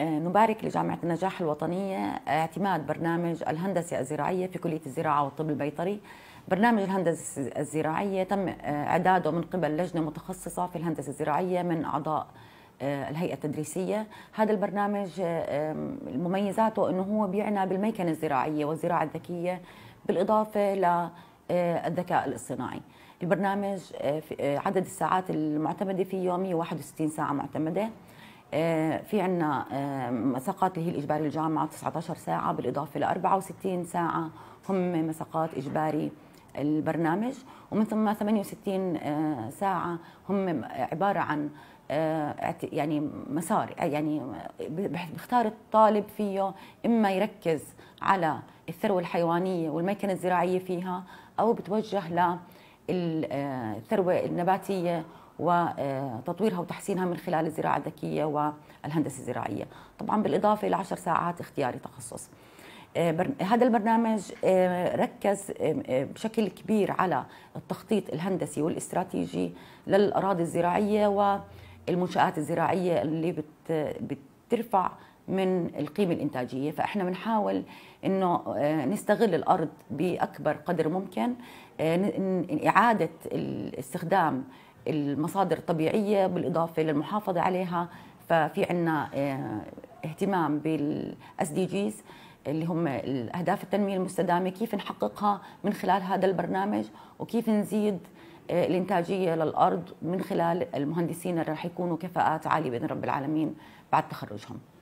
آه، نبارك لجامعة النجاح الوطنية آه، اعتماد برنامج الهندسة الزراعية في كلية الزراعة والطب البيطري برنامج الهندسة الزراعية تم آه، إعداده من قبل لجنة متخصصة في الهندسة الزراعية من أعضاء الهيئة التدريسية هذا البرنامج مميزاته أنه هو بيعنى بالميكنة الزراعية والزراعة الذكية بالإضافة للذكاء الاصطناعي البرنامج عدد الساعات المعتمدة فيه 161 ساعة معتمدة آه، في عندنا آه، مساقات اللي هي الاجباري الجامعه 19 ساعه بالاضافه ل 64 ساعه هم مساقات اجباري البرنامج ومن ثم 68 آه، ساعه هم عباره عن يعني مسار يعني بيختار الطالب فيه اما يركز على الثروه الحيوانيه والميكنه الزراعيه فيها او بتوجه للثروة الثروه النباتيه وتطويرها وتحسينها من خلال الزراعة الذكية والهندسة الزراعية طبعا بالإضافة إلى 10 ساعات اختياري تخصص آه، هذا البرنامج آه، ركز آه، بشكل كبير على التخطيط الهندسي والاستراتيجي للأراضي الزراعية والمنشآت الزراعية اللي بترفع من القيمة الإنتاجية فإحنا بنحاول إنه نستغل الأرض بأكبر قدر ممكن إعادة الاستخدام المصادر الطبيعية بالإضافة للمحافظة عليها ففي عنا آه، اهتمام بالاس دي جيز اللي هم الاهداف التنميه المستدامه كيف نحققها من خلال هذا البرنامج وكيف نزيد آه، الانتاجيه للارض من خلال المهندسين اللي راح يكونوا كفاءات عاليه باذن رب العالمين بعد تخرجهم